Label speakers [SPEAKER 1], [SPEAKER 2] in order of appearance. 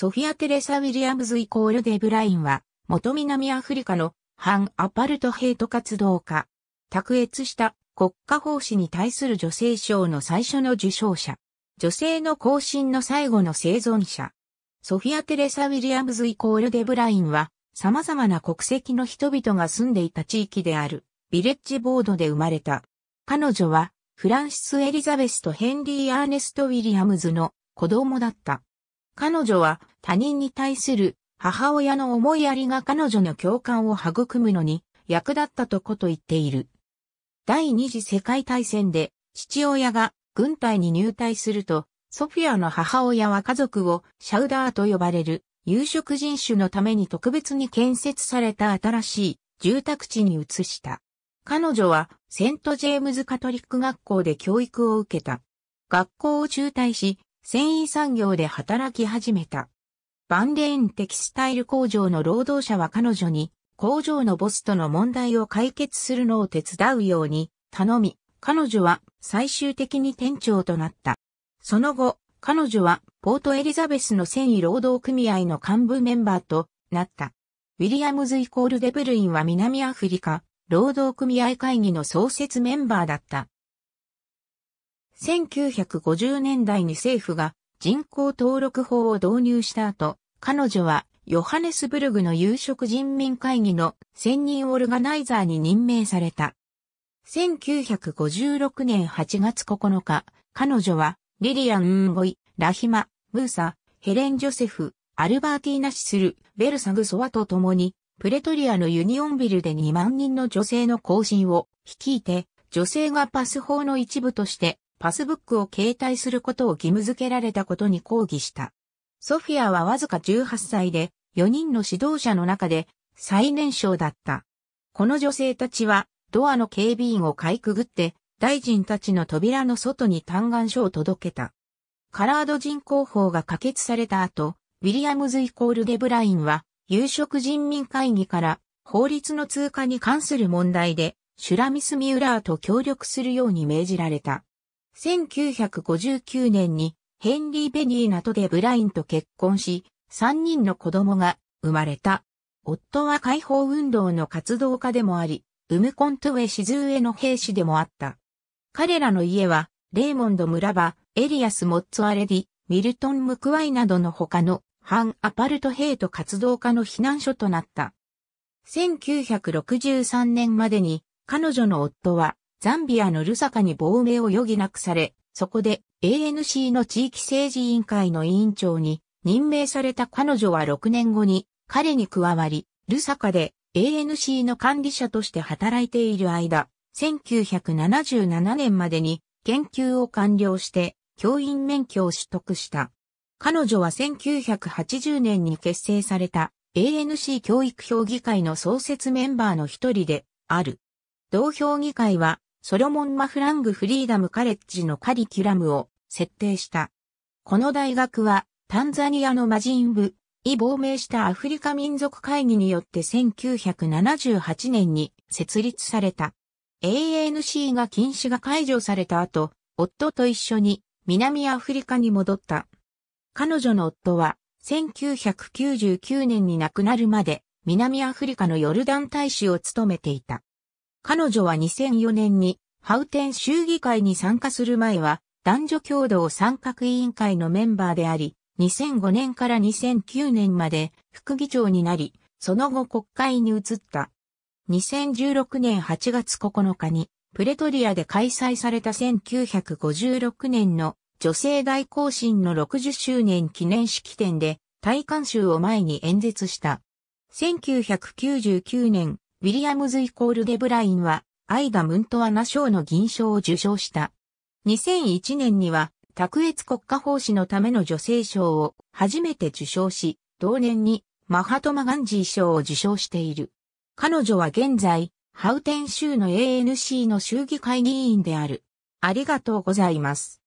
[SPEAKER 1] ソフィア・テレサ・ウィリアムズイコール・デブラインは、元南アフリカの反アパルトヘイト活動家。卓越した国家奉仕に対する女性賞の最初の受賞者。女性の行進の最後の生存者。ソフィア・テレサ・ウィリアムズイコール・デブラインは、様々な国籍の人々が住んでいた地域である、ビレッジボードで生まれた。彼女は、フランシス・エリザベスとヘンリー・アーネスト・ウィリアムズの子供だった。彼女は他人に対する母親の思いやりが彼女の共感を育むのに役立ったとこと言っている。第二次世界大戦で父親が軍隊に入隊すると、ソフィアの母親は家族をシャウダーと呼ばれる有色人種のために特別に建設された新しい住宅地に移した。彼女はセントジェームズカトリック学校で教育を受けた。学校を中退し、繊維産業で働き始めた。バンレーンテキスタイル工場の労働者は彼女に工場のボスとの問題を解決するのを手伝うように頼み、彼女は最終的に店長となった。その後、彼女はポートエリザベスの繊維労働組合の幹部メンバーとなった。ウィリアムズイコールデブルインは南アフリカ労働組合会議の創設メンバーだった。1950年代に政府が人口登録法を導入した後、彼女はヨハネスブルグの有色人民会議の専任オルガナイザーに任命された。1956年8月9日、彼女はリリアン・ウンゴイ、ラヒマ、ムーサ、ヘレン・ジョセフ、アルバーティーナ・シスル、ベルサグ・ソワと共に、プレトリアのユニオンビルで2万人の女性の行進を率いて、女性がパス法の一部としてパスブックを携帯することを義務付けられたことに抗議した。ソフィアはわずか18歳で、4人の指導者の中で最年少だった。この女性たちは、ドアの警備員をかいくぐって、大臣たちの扉の外に嘆願書を届けた。カラード人工法が可決された後、ウィリアムズイコールデブラインは、有色人民会議から法律の通過に関する問題で、シュラミス・ミューラーと協力するように命じられた。1959年にヘンリー・ベニーナとデ・ブラインと結婚し、3人の子供が生まれた。夫は解放運動の活動家でもあり、ウムコントウェシズウェの兵士でもあった。彼らの家は、レーモンド・ムラバ、エリアス・モッツアレディ、ミルトン・ムクワイなどの他の反アパルトヘイト活動家の避難所となった。1963年までに彼女の夫はザンビアのルサカに亡命を余儀なくされ、そこで ANC の地域政治委員会の委員長に任命された彼女は6年後に彼に加わり、ルサカで ANC の管理者として働いている間、1977年までに研究を完了して教員免許を取得した。彼女は1980年に結成された ANC 教育評議会の創設メンバーの一人である。同評議会はソロモン・マフラング・フリーダム・カレッジのカリキュラムを設定した。この大学は、タンザニアの魔人部、異亡命したアフリカ民族会議によって1978年に設立された。ANC が禁止が解除された後、夫と一緒に南アフリカに戻った。彼女の夫は1999年に亡くなるまで南アフリカのヨルダン大使を務めていた。彼女は2004年にハウテン州議会に参加する前は男女共同参画委員会のメンバーであり、2005年から2009年まで副議長になり、その後国会に移った。2016年8月9日にプレトリアで開催された1956年の女性大行進の60周年記念式典で大観集を前に演説した。1999年ウィリアムズイコールデブラインは、アイダ・ムントアナ賞の銀賞を受賞した。2001年には、卓越国家奉仕のための女性賞を初めて受賞し、同年にマハトマ・ガンジー賞を受賞している。彼女は現在、ハウテン州の ANC の衆議会議員である。ありがとうございます。